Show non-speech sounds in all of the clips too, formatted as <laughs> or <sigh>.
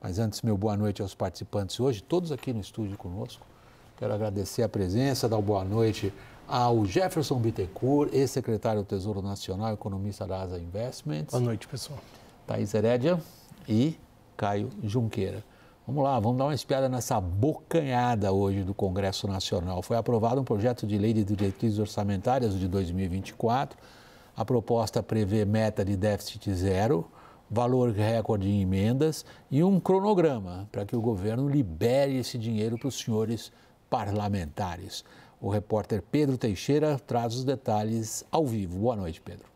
Mas antes, meu boa noite aos participantes hoje, todos aqui no estúdio conosco. Quero agradecer a presença, dar boa noite ao Jefferson Bittencourt, ex-secretário do Tesouro Nacional, economista da Asa Investments. Boa noite, pessoal. Thaís Herédia e Caio Junqueira. Vamos lá, vamos dar uma espiada nessa bocanhada hoje do Congresso Nacional. Foi aprovado um projeto de lei de diretrizes orçamentárias de 2024. A proposta prevê meta de déficit zero, valor recorde em emendas e um cronograma para que o governo libere esse dinheiro para os senhores parlamentares. O repórter Pedro Teixeira traz os detalhes ao vivo. Boa noite, Pedro.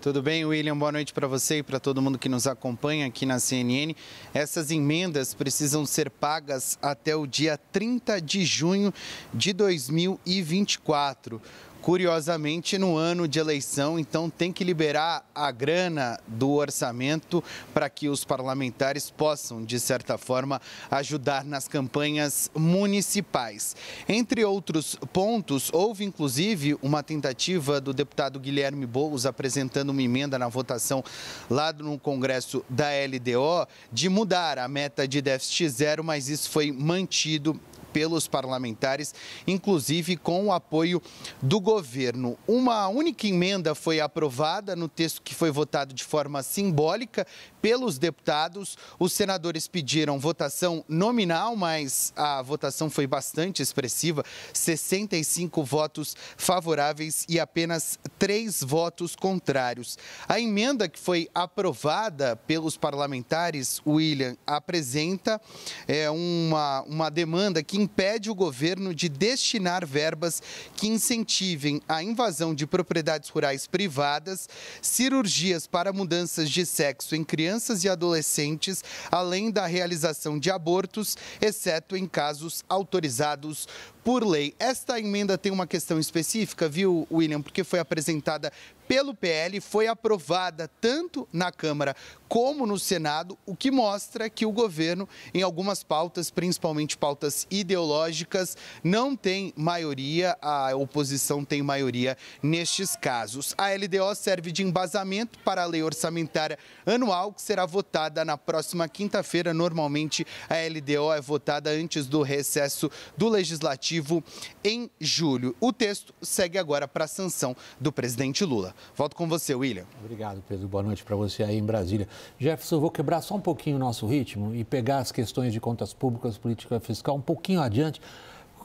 Tudo bem, William? Boa noite para você e para todo mundo que nos acompanha aqui na CNN. Essas emendas precisam ser pagas até o dia 30 de junho de 2024 curiosamente no ano de eleição, então tem que liberar a grana do orçamento para que os parlamentares possam, de certa forma, ajudar nas campanhas municipais. Entre outros pontos, houve inclusive uma tentativa do deputado Guilherme Boulos apresentando uma emenda na votação lá no Congresso da LDO de mudar a meta de déficit zero, mas isso foi mantido pelos parlamentares, inclusive com o apoio do governo. Uma única emenda foi aprovada no texto que foi votado de forma simbólica pelos deputados. Os senadores pediram votação nominal, mas a votação foi bastante expressiva: 65 votos favoráveis e apenas 3 votos contrários. A emenda que foi aprovada pelos parlamentares, William, apresenta é, uma, uma demanda que impede o governo de destinar verbas que incentivem a invasão de propriedades rurais privadas, cirurgias para mudanças de sexo em crianças e adolescentes, além da realização de abortos, exceto em casos autorizados por lei. Esta emenda tem uma questão específica, viu, William? Porque foi apresentada pelo PL, foi aprovada tanto na Câmara como no Senado, o que mostra que o governo, em algumas pautas, principalmente pautas ideológicas, não tem maioria, a oposição tem maioria nestes casos. A LDO serve de embasamento para a lei orçamentária anual, que será votada na próxima quinta-feira. Normalmente, a LDO é votada antes do recesso do Legislativo em julho. O texto segue agora para a sanção do presidente Lula. Volto com você, William. Obrigado, Pedro. Boa noite para você aí em Brasília. Jefferson, eu vou quebrar só um pouquinho o nosso ritmo e pegar as questões de contas públicas, política fiscal um pouquinho adiante.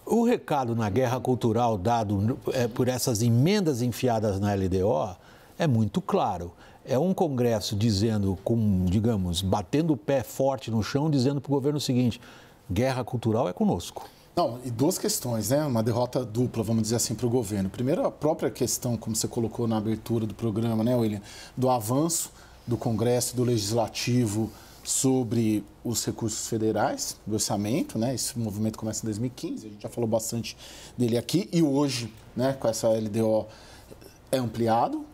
O recado na guerra cultural dado é, por essas emendas enfiadas na LDO é muito claro. É um Congresso dizendo, com, digamos, batendo o pé forte no chão, dizendo para o governo o seguinte: guerra cultural é conosco. Não, e duas questões, né? Uma derrota dupla, vamos dizer assim, para o governo. Primeiro, a própria questão, como você colocou na abertura do programa, né, William, do avanço do Congresso, e do Legislativo sobre os recursos federais, do orçamento, né? Esse movimento começa em 2015, a gente já falou bastante dele aqui e hoje, né, com essa LDO é ampliado.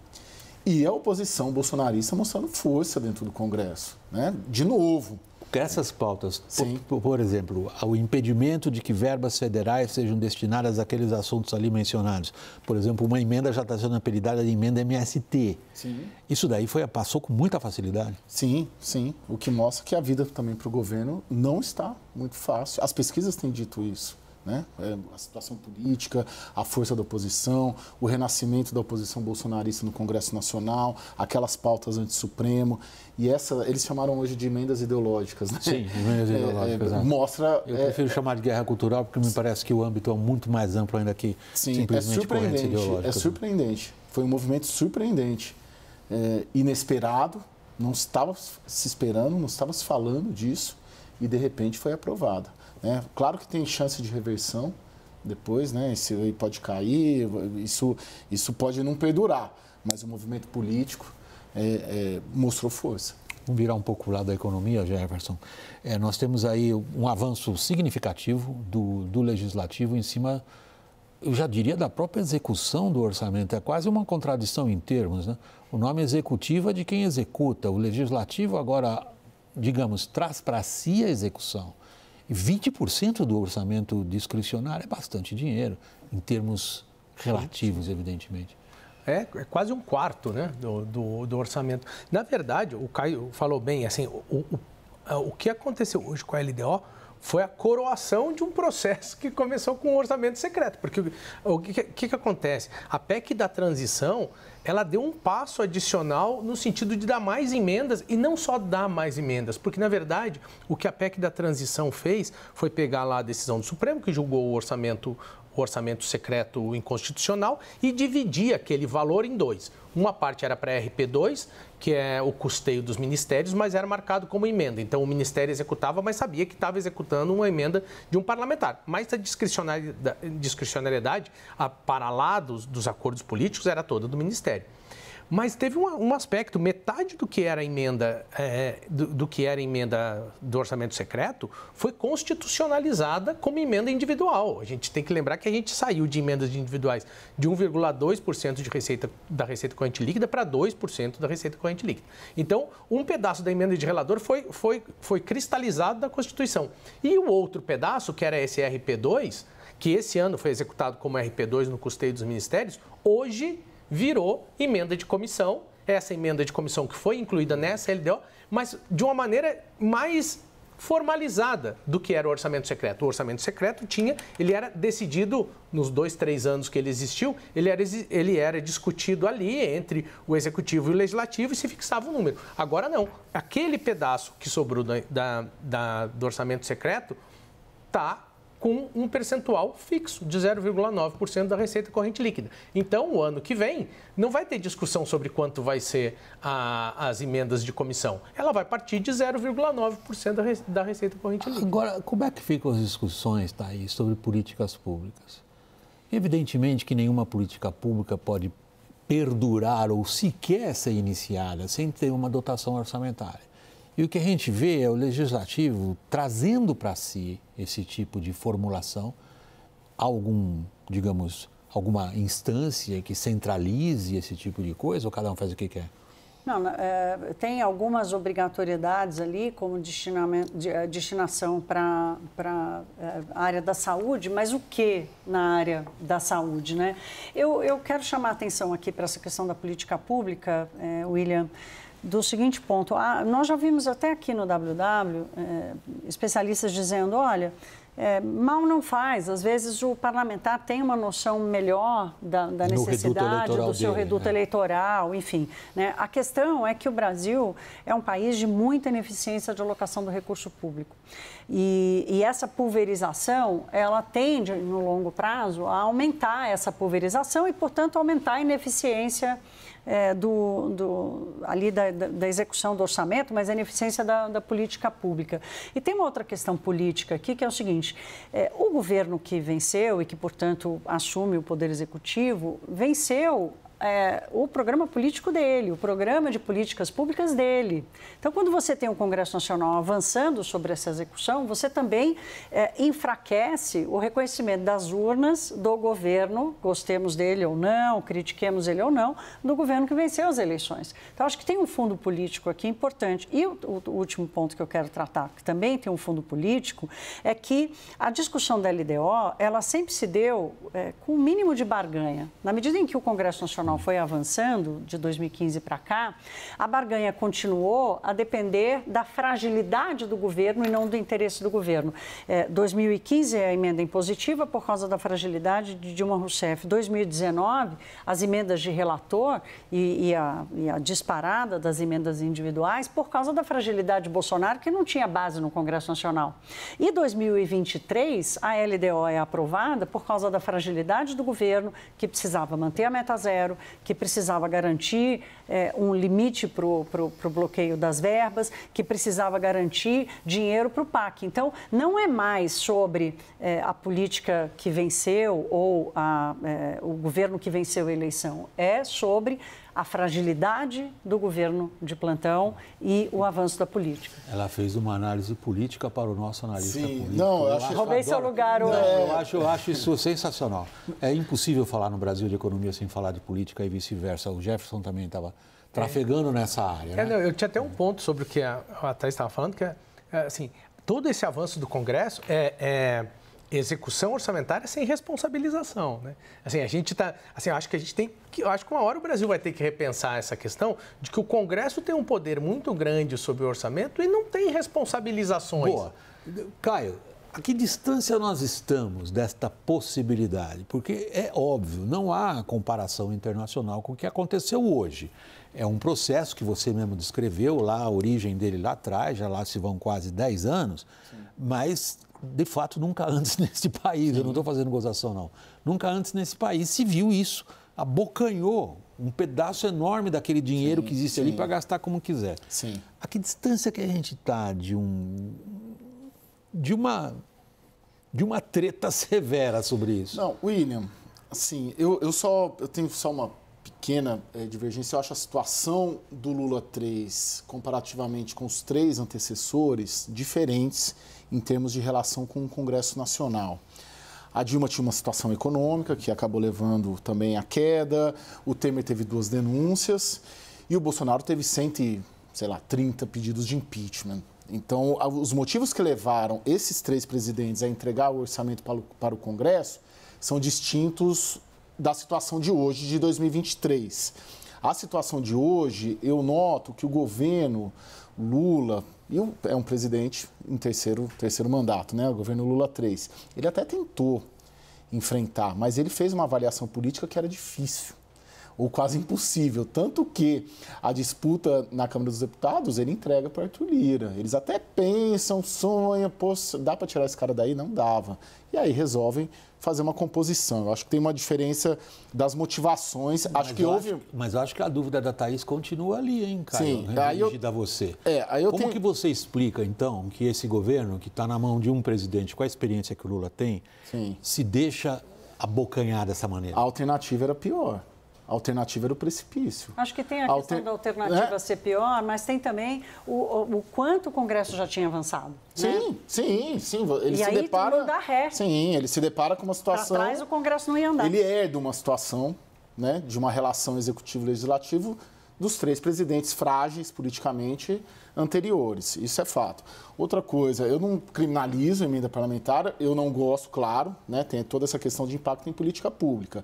E a oposição bolsonarista mostrando força dentro do Congresso, né? De novo, essas pautas, por, por, exemplo, o impedimento de que verbas federais sejam destinadas àqueles assuntos ali mencionados. Por exemplo, uma emenda já está sendo apelidada de emenda MST. Sim. Isso daí foi, passou com muita facilidade. Sim, sim. O que mostra que a vida também para o governo não está muito fácil. As pesquisas têm dito isso. Né? É, a situação política, a força da oposição, o renascimento da oposição bolsonarista no Congresso Nacional, aquelas pautas anti-Supremo. E essa, eles chamaram hoje de emendas ideológicas. Né? Sim, emendas <laughs> é, é, ideológicas. É, mostra. Eu prefiro é, chamar de guerra cultural, porque me parece que o âmbito é muito mais amplo ainda que sim, simplesmente é correntes ideológicas. É surpreendente. Foi um movimento surpreendente, inesperado, não estava se esperando, não estava se falando disso e de repente foi aprovada. Né? Claro que tem chance de reversão depois, né? Isso aí pode cair, isso, isso pode não perdurar, mas o movimento político é, é, mostrou força. Vamos virar um pouco o lado da economia, Jefferson. É, nós temos aí um avanço significativo do, do legislativo em cima, eu já diria, da própria execução do orçamento. É quase uma contradição em termos. Né? O nome executivo é de quem executa, o legislativo agora digamos, traz para si a execução. 20% do orçamento discricionário é bastante dinheiro, em termos relativos, evidentemente. É, é quase um quarto né, do, do, do, orçamento. Na verdade, o Caio falou bem, assim, o, o, o que aconteceu hoje com a LDO foi a coroação de um processo que começou com um orçamento secreto. Porque o que, que, que acontece? A PEC da transição, ela deu um passo adicional no sentido de dar mais emendas e não só dar mais emendas, porque na verdade o que a PEC da transição fez foi pegar lá a decisão do Supremo que julgou o orçamento o orçamento secreto inconstitucional e dividia aquele valor em dois. Uma parte era para RP2, que é o custeio dos ministérios, mas era marcado como emenda. Então o ministério executava, mas sabia que estava executando uma emenda de um parlamentar. Mas a discricionariedade, a para lá dos, dos acordos políticos era toda do ministério. Mas teve um, um aspecto, metade do que era emenda é, é, do, do, que era emenda do orçamento secreto foi constitucionalizada como emenda individual. A gente tem que lembrar que a gente saiu de emendas individuais de 1,2% de receita da receita corrente líquida para 2% da receita corrente líquida. Então, um pedaço da emenda de relator foi, foi, foi cristalizado da Constituição. E o outro pedaço, que era esse RP2, que esse ano foi executado como RP2 no custeio dos ministérios, hoje virou emenda de comissão, essa emenda de comissão que foi incluída nessa LDO, mas de uma maneira mais formalizada do que era o orçamento secreto. O orçamento secreto tinha, ele era decidido nos dois, três anos que ele existiu, ele era, ele era discutido ali entre o executivo e o legislativo e se fixava o um número. Agora não. Aquele pedaço que sobrou da, da do orçamento secreto está com um percentual fixo de 0,9% da receita corrente líquida. Então, o ano que vem, não vai ter discussão sobre quanto vai ser a, as emendas de comissão. Ela vai partir de 0,9% da, da receita corrente líquida. Agora, como é que ficam as discussões, Thaís, sobre políticas públicas? Evidentemente que nenhuma política pública pode perdurar ou sequer ser iniciada sem ter uma dotação orçamentária. E o que a gente vê é o legislativo trazendo para si esse tipo de formulação, algum, digamos, alguma instância que centralize esse tipo de coisa ou cada um faz o que quer? Não, é, tem algumas obrigatoriedades ali, como de, é, destinação para a é, área da saúde, mas o que na área da saúde? Né? Eu, eu quero chamar a atenção aqui para essa questão da política pública, é, William do seguinte ponto. Ah, nós já vimos até aqui no WW eh, especialistas dizendo, olha, eh, mal não faz. Às vezes o parlamentar tem uma noção melhor da, da necessidade do seu dele, reduto né? eleitoral, enfim. Né? A questão é que o Brasil é um país de muita ineficiência de alocação do recurso público. E, e essa pulverização, ela tende, no longo prazo, a aumentar essa pulverização e, portanto, aumentar a ineficiência é, do, do, ali da, da, execução do orçamento, mas é a ineficiência da, da, política pública. E tem uma outra questão política aqui, que é o seguinte, é, o governo que venceu e que, portanto, assume o poder executivo, venceu é, o programa político dele, o programa de políticas públicas dele. Então, quando você tem o Congresso Nacional avançando sobre essa execução, você também é, enfraquece o reconhecimento das urnas do governo, gostemos dele ou não, critiquemos ele ou não, do governo que venceu as eleições. Então, acho que tem um fundo político aqui importante. E o, o último ponto que eu quero tratar, que também tem um fundo político, é que a discussão da LDO, ela sempre se deu é, com o um mínimo de barganha. Na medida em que o Congresso Nacional Nacional foi avançando de 2015 para cá, a barganha continuou a depender da fragilidade do governo e não do interesse do governo. É, 2015 é a emenda impositiva por causa da fragilidade de Dilma Rousseff. 2019, as emendas de relator e, e, a, e a disparada das emendas individuais por causa da fragilidade de Bolsonaro, que não tinha base no Congresso Nacional. E 2023, a LDO é aprovada por causa da fragilidade do governo, que precisava manter a meta zero, que precisava garantir é, um limite para o bloqueio das verbas, que precisava garantir dinheiro para o PAC. Então, não é mais sobre é, a política que venceu ou a, é, o governo que venceu a eleição, é sobre a fragilidade do governo de plantão e o avanço da política. Ela fez uma análise política para o nosso analista Sim, político. Não, eu acho, eu roubei seu lugar hoje. eu, acho, eu acho isso sensacional. É impossível falar no Brasil de economia sem falar de política e vice-versa. O Jefferson também estava trafegando é. nessa área. É, né? não, eu tinha até um ponto sobre o que a, a Thais estava falando, que é, é assim, todo esse avanço do Congresso é, é execução orçamentária sem responsabilização, né? Assim, a gente tá, assim, acho que a gente tem que, acho que uma hora o Brasil vai ter que repensar essa questão de que o Congresso tem um poder muito grande sobre o orçamento e não tem responsabilizações. Boa. Caio, a que distância nós estamos desta possibilidade? Porque é óbvio, não há comparação internacional com o que aconteceu hoje. É um processo que você mesmo descreveu lá, a origem dele lá atrás, já lá se vão quase 10 anos, Sim. mas de fato, nunca antes <laughs> nesse país, Sim. eu não estou fazendo gozação, não. Nunca antes nesse país se viu isso. Abocanhou um pedaço enorme daquele dinheiro sim, que existe sim. ali para gastar como quiser. Sim. A que distância que a gente está de um de uma de uma treta <laughs> severa sobre isso? Não, William. Assim, eu, eu só eu tenho só uma pequena é, divergência, eu acho a situação do Lula 3, comparativamente com os três antecessores, diferentes em termos de relação com o Congresso Nacional. A Dilma tinha uma situação econômica que acabou levando também à queda, o Temer teve duas denúncias e o Bolsonaro teve 130 sei lá, pedidos de impeachment. Então, os motivos que levaram esses três presidentes a entregar o orçamento para o Congresso são distintos da situação de hoje, de 2023. A situação de hoje, eu noto que o governo Lula e é um presidente em terceiro, terceiro mandato, né? o governo Lula 3. Ele até tentou enfrentar, mas ele fez uma avaliação política que era difícil ou quase impossível. Tanto que a disputa na Câmara dos Deputados ele entrega para Arthur Lira. Eles até pensam, sonham, pô, dá para tirar esse cara daí? Não dava. E aí resolvem fazer uma composição. Eu acho que tem uma diferença das motivações. Mas acho que houve. Acho, mas acho que a dúvida da Thaís continua ali, hein, Caio? Sim, aí eu... a você. É, aí eu Como tenho... que você explica, então, que esse governo, que está na mão de um presidente com a experiência que o Lula tem, Sim. se deixa abocanhar dessa maneira? A alternativa era pior. A alternativa era o precipício. Acho que tem a Alter... questão da alternativa é. ser pior, mas tem também o, o, o, quanto o Congresso já tinha avançado. Sim, né? sim, sim. Ele e se aí depara. Dá ré. Sim, ele se depara com uma situação. Pra trás o Congresso não ia andar. Ele herda é uma situação, né, de uma relação executivo-legislativo dos três presidentes frágeis politicamente anteriores. Isso é fato. Outra coisa, eu não criminalizo a emenda parlamentar, eu não gosto, claro, né, tem toda essa questão de impacto em política pública.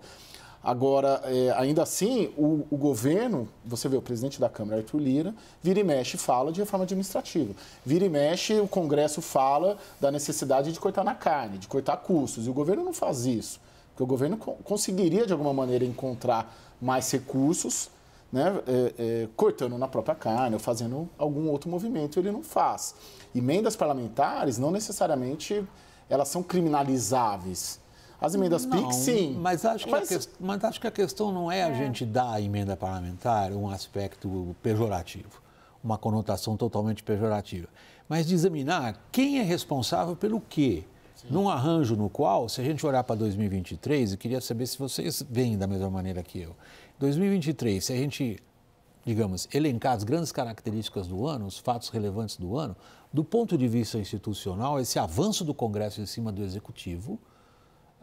Agora, é, ainda assim, o, o, governo, você vê o presidente da Câmara, Arthur Lira, vira e mexe fala de reforma administrativa. Vira e mexe, o Congresso fala da necessidade de cortar na carne, de cortar custos. E o governo não faz isso. Porque o governo conseguiria, de alguma maneira, encontrar mais recursos, né, é, é, cortando na própria carne ou fazendo algum outro movimento. Ele não faz. Emendas parlamentares não necessariamente elas são criminalizáveis as emendas PIC, sim. Mas acho, mas... Que mas acho que a questão não é a é. gente dar à emenda parlamentar um aspecto pejorativo, uma conotação totalmente pejorativa, mas de examinar quem é responsável pelo quê. Sim. Num arranjo no qual, se a gente olhar para 2023, eu queria saber se vocês veem da mesma maneira que eu. 2023, se a gente digamos, elencar as grandes características do ano, os fatos relevantes do ano, do ponto de vista institucional, esse avanço do Congresso em cima do Executivo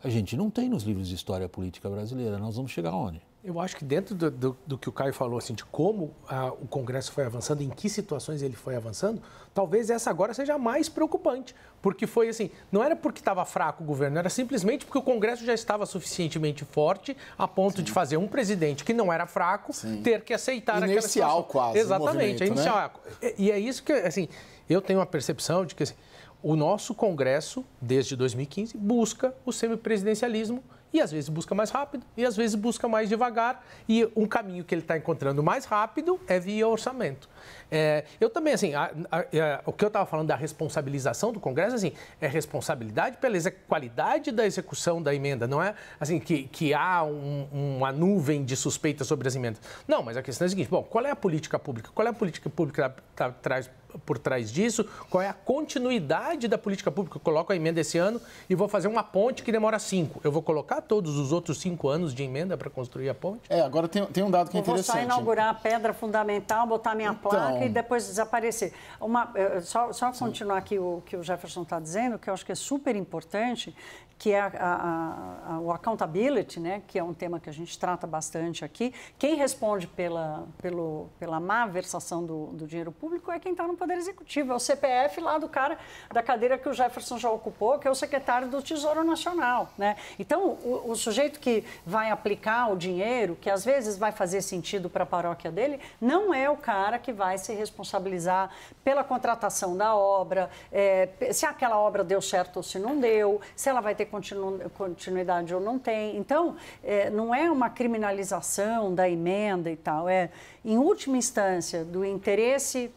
a gente não tem nos livros de história política brasileira. Nós vamos chegar onde? Eu acho que dentro do, do, do que o Caio falou, assim, de como a, ah, o Congresso foi avançando, em que situações ele foi avançando, talvez essa agora seja a mais preocupante. Porque foi assim, não era porque estava fraco o governo, era simplesmente porque o Congresso já estava suficientemente forte a ponto Sim. de fazer um presidente que não era fraco Sim. ter que aceitar né? inicial, aquela situação. Inicial quase. Exatamente, inicial. Né? E é isso que, assim, eu tenho uma percepção de que assim, o nosso Congresso, desde 2015, busca o semipresidencialismo e às vezes busca mais rápido e às vezes busca mais devagar. E um caminho que ele está encontrando mais rápido é via orçamento. É, eu também, assim, a, a, a, é, o que eu estava falando da responsabilização do Congresso, assim, é responsabilidade pela qualidade da execução da emenda, não é assim que, que há um, uma nuvem de suspeitas sobre as emendas. Não, mas a questão é a seguinte: bom, qual é a política pública? Qual é a política pública que traz por trás disso, qual é a continuidade da política pública. Eu coloco a emenda esse ano e vou fazer uma ponte que demora cinco. Eu vou colocar todos os outros cinco anos de emenda para construir a ponte? É, agora tem, tem um dado que é interessante. Eu vou só inaugurar a pedra fundamental, botar minha então... placa e depois desaparecer. Uma, eh, só, só continuar aqui o que o Jefferson está dizendo, que eu acho que é super importante, que é a, a, a, o accountability, né, que é um tema que a gente trata bastante aqui. Quem responde pela, pelo, pela má versação do, do dinheiro público é quem está no Poder Executivo, é o CPF lá do cara da cadeira que o Jefferson já ocupou, que é o secretário do Tesouro Nacional. Né? Então, o, o sujeito que vai aplicar o dinheiro, que às vezes vai fazer sentido para a paróquia dele, não é o cara que vai se responsabilizar pela contratação da obra, é, se aquela obra deu certo ou se não deu, se ela vai ter continu, continuidade ou não tem. Então, é, não é uma criminalização da emenda e tal, é, em última instância, do interesse,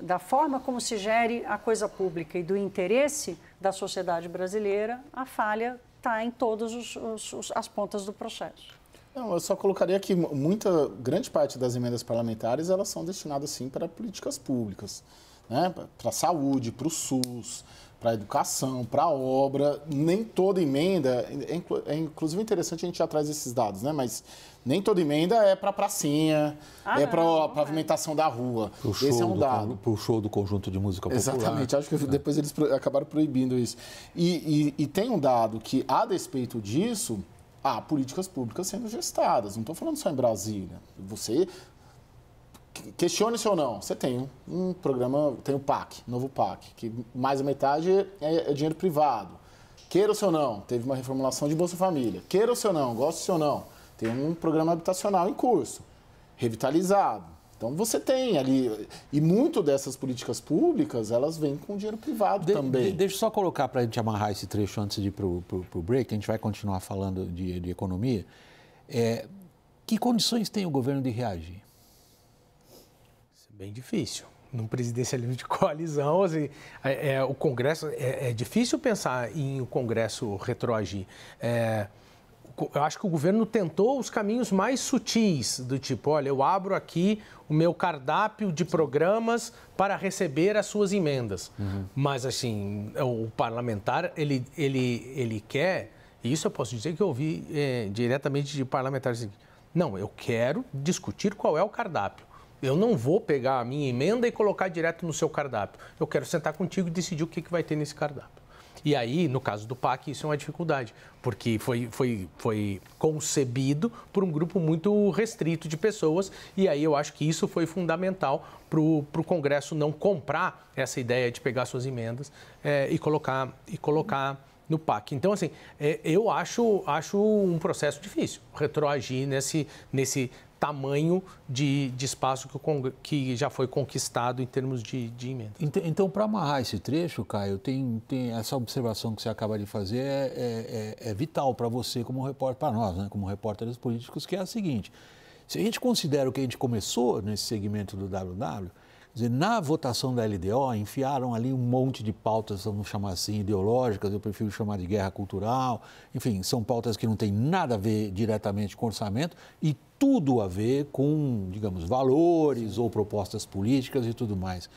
da forma como se gere a coisa pública e do interesse da sociedade brasileira, a falha está em todas as pontas do processo. Não, eu só colocaria que muita grande parte das emendas parlamentares elas são destinadas sim para políticas públicas, né? Para a saúde, para o SUS, para educação, para obra, nem toda emenda, é, é inclusive interessante a gente já traz esses dados, né? Mas nem toda emenda é para pracinha, ah, é para é. pavimentação é. da rua. Pro Esse é um dado. Para o show do conjunto de música popular. Exatamente, acho que depois eles acabaram proibindo isso. E, e, e tem um dado que, a despeito disso, há políticas públicas sendo gestadas. Não estou falando só em Brasília. Você questione-se ou não, você tem um programa, tem o PAC, novo PAC, que mais da metade é, é dinheiro privado. Queira ou não, teve uma reformulação de Bolsa Família. Queira ou não, goste ou não, tem um programa habitacional em curso, revitalizado. Então você tem ali e muito dessas políticas públicas elas vêm com dinheiro privado de, também. De, deixa eu só colocar para a gente amarrar esse trecho antes de ir para o break. A gente vai continuar falando de, de economia. É, que condições tem o governo de reagir? Bem difícil. Num presidencialismo de <laughs> coalizão, assim, é, é, o Congresso. É, é, difícil pensar em o Congresso retroagir. É, eu acho que o governo tentou os caminhos mais sutis, do tipo: olha, eu abro aqui o meu cardápio de programas para receber as suas emendas. Uhum. Mas, assim, o parlamentar, ele, ele, ele quer. E isso eu posso dizer que eu ouvi é, diretamente de parlamentares. Assim, não, eu quero discutir qual é o cardápio. Eu não vou pegar a minha emenda e colocar direto no seu cardápio. Eu quero sentar contigo e decidir o que, que vai ter nesse cardápio. E aí, no caso do PAC, isso é uma dificuldade, porque foi, foi, foi concebido por um grupo muito restrito de pessoas, e aí eu acho que isso foi fundamental para o Congresso não comprar essa ideia de pegar suas emendas é, e colocar. E colocar no PAC. Então, assim, é, eu acho, acho um processo difícil retroagir nesse, nesse tamanho de, de espaço que, o, que já foi conquistado em termos de, de emenda. Então, então para amarrar esse trecho, Caio, tem, tem essa observação que você acaba de fazer é, é, é, é vital para você como repórter, para nós, né, como repórteres políticos, que é a seguinte. Se a gente considera o que a gente começou nesse segmento do WW, dizer, na votação da LDO, enfiaram ali um monte de pautas, vamos chamar assim, ideológicas, eu prefiro chamar de guerra cultural. Enfim, são pautas que não têm nada a ver diretamente com orçamento e tudo a ver com, digamos, valores ou propostas políticas e tudo mais.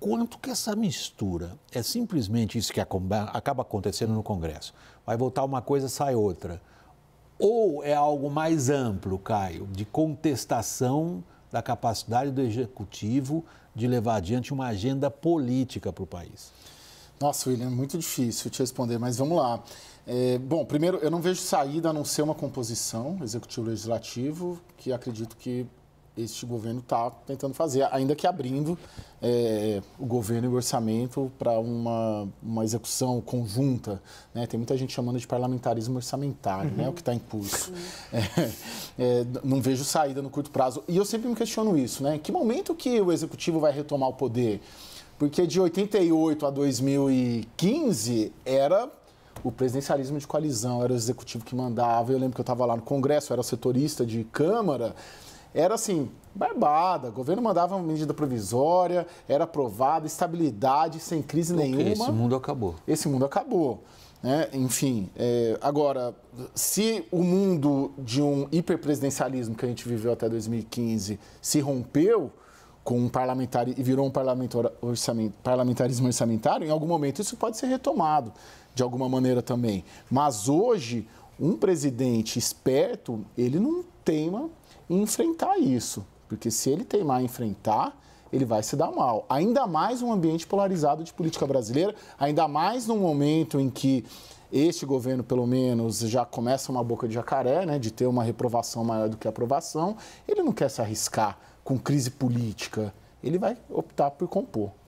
Quanto que essa mistura é simplesmente isso que acaba acontecendo no Congresso? Vai votar uma coisa, sai outra. Ou é algo mais amplo, Caio, de contestação da capacidade do executivo de levar adiante uma agenda política para o país? Nossa, William, muito difícil te responder, mas vamos lá. É, bom, primeiro, eu não vejo saída a não ser uma composição executivo-legislativo, que acredito que este governo está tentando fazer, ainda que abrindo é, o governo e o orçamento para uma, uma execução conjunta. Né? Tem muita gente chamando de parlamentarismo orçamentário, né? uhum. né? o que está em curso. É, é, não vejo saída no curto prazo. E eu sempre me questiono isso, né? Em que momento que o executivo vai retomar o poder? Porque de 88 a 2015 era o presidencialismo de coalizão, era o executivo que mandava. Eu lembro que eu estava lá no Congresso, eu era setorista de Câmara era assim, barbada. O governo mandava uma medida provisória, era aprovada, estabilidade, sem crise okay, nenhuma. Esse mundo acabou. Esse mundo acabou. Né? Enfim, é, agora, se o mundo de um hiperpresidencialismo que a gente viveu até 2015 se rompeu com um parlamentar e virou um parlamentar, orçament, parlamentarismo orçamentário, em algum momento isso pode ser retomado de alguma maneira também. Mas hoje, um presidente esperto, ele não teima e enfrentar isso. Porque se ele teimar a enfrentar, ele vai se dar mal. Ainda mais um ambiente polarizado de política brasileira, ainda mais num momento em que este governo, pelo menos, já começa uma boca de jacaré, né, de ter uma reprovação maior do que aprovação. Ele não quer se arriscar com crise política. Ele vai optar por compor.